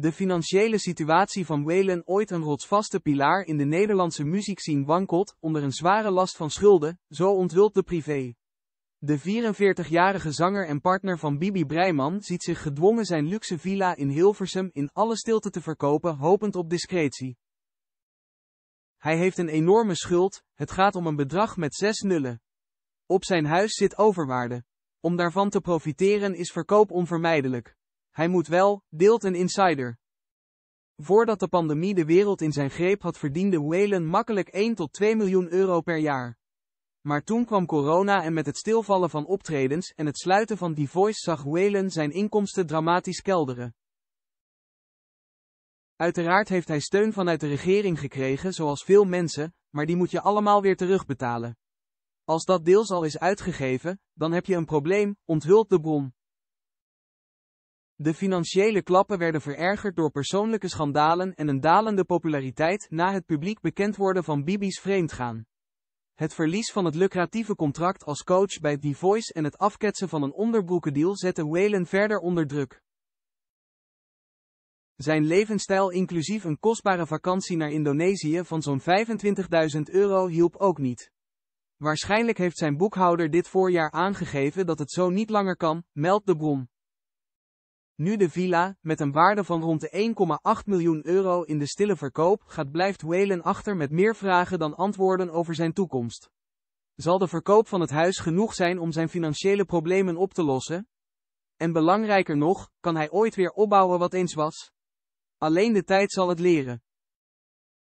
De financiële situatie van Whalen, ooit een rotsvaste pilaar in de Nederlandse muziekscene, wankelt onder een zware last van schulden, zo onthult de privé. De 44-jarige zanger en partner van Bibi Breiman ziet zich gedwongen zijn luxe villa in Hilversum in alle stilte te verkopen, hopend op discretie. Hij heeft een enorme schuld, het gaat om een bedrag met zes nullen. Op zijn huis zit overwaarde. Om daarvan te profiteren is verkoop onvermijdelijk. Hij moet wel, deelt een insider. Voordat de pandemie de wereld in zijn greep had verdiende Whalen makkelijk 1 tot 2 miljoen euro per jaar. Maar toen kwam corona en met het stilvallen van optredens en het sluiten van die Voice zag Whalen zijn inkomsten dramatisch kelderen. Uiteraard heeft hij steun vanuit de regering gekregen zoals veel mensen, maar die moet je allemaal weer terugbetalen. Als dat deels al is uitgegeven, dan heb je een probleem, onthult de bron. De financiële klappen werden verergerd door persoonlijke schandalen en een dalende populariteit na het publiek bekend worden van Bibi's vreemdgaan. Het verlies van het lucratieve contract als coach bij The Voice en het afketsen van een onderbroekendeal zetten Whalen verder onder druk. Zijn levensstijl inclusief een kostbare vakantie naar Indonesië van zo'n 25.000 euro hielp ook niet. Waarschijnlijk heeft zijn boekhouder dit voorjaar aangegeven dat het zo niet langer kan, meldt de bron. Nu de villa, met een waarde van rond de 1,8 miljoen euro in de stille verkoop, gaat blijft Whalen achter met meer vragen dan antwoorden over zijn toekomst. Zal de verkoop van het huis genoeg zijn om zijn financiële problemen op te lossen? En belangrijker nog, kan hij ooit weer opbouwen wat eens was? Alleen de tijd zal het leren.